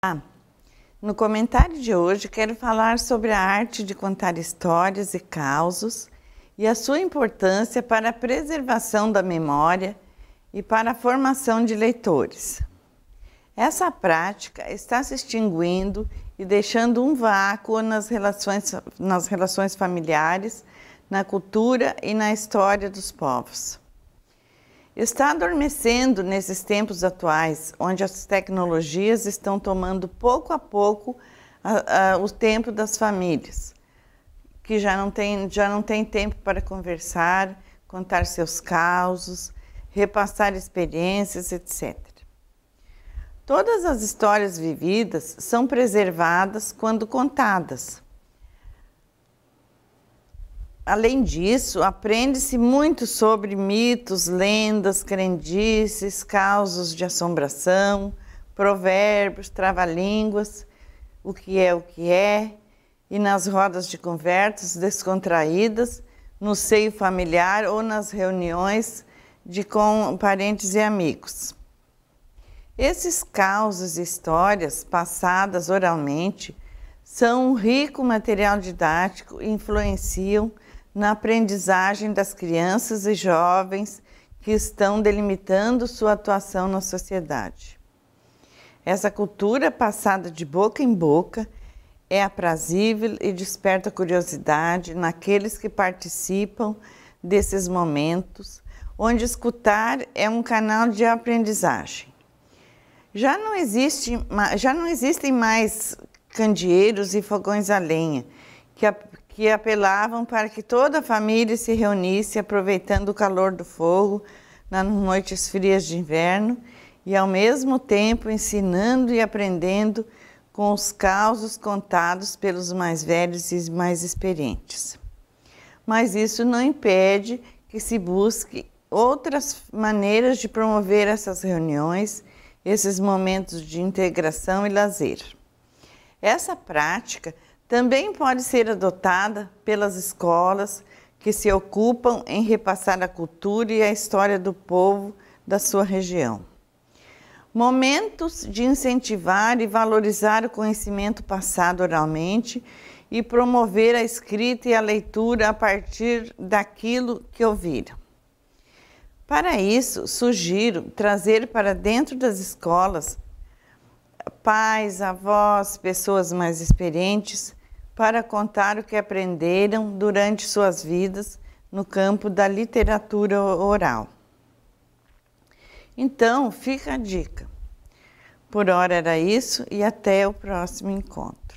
Ah, no comentário de hoje quero falar sobre a arte de contar histórias e causos e a sua importância para a preservação da memória e para a formação de leitores. Essa prática está se extinguindo e deixando um vácuo nas relações, nas relações familiares, na cultura e na história dos povos está adormecendo nesses tempos atuais, onde as tecnologias estão tomando pouco a pouco a, a, o tempo das famílias, que já não, tem, já não tem tempo para conversar, contar seus causos, repassar experiências, etc. Todas as histórias vividas são preservadas quando contadas. Além disso, aprende-se muito sobre mitos, lendas, crendices, causos de assombração, provérbios, trava-línguas, o que é o que é, e nas rodas de conversas descontraídas, no seio familiar ou nas reuniões de com parentes e amigos. Esses causos e histórias passadas oralmente são um rico material didático e influenciam na aprendizagem das crianças e jovens que estão delimitando sua atuação na sociedade. Essa cultura passada de boca em boca é aprazível e desperta curiosidade naqueles que participam desses momentos, onde escutar é um canal de aprendizagem. Já não, existe, já não existem mais candeeiros e fogões a lenha, que, que apelavam para que toda a família se reunisse, aproveitando o calor do fogo nas noites frias de inverno e, ao mesmo tempo, ensinando e aprendendo com os causos contados pelos mais velhos e mais experientes. Mas isso não impede que se busque outras maneiras de promover essas reuniões, esses momentos de integração e lazer. Essa prática também pode ser adotada pelas escolas que se ocupam em repassar a cultura e a história do povo da sua região. Momentos de incentivar e valorizar o conhecimento passado oralmente e promover a escrita e a leitura a partir daquilo que ouviram. Para isso, sugiro trazer para dentro das escolas pais, avós, pessoas mais experientes, para contar o que aprenderam durante suas vidas no campo da literatura oral. Então, fica a dica. Por hora era isso e até o próximo encontro.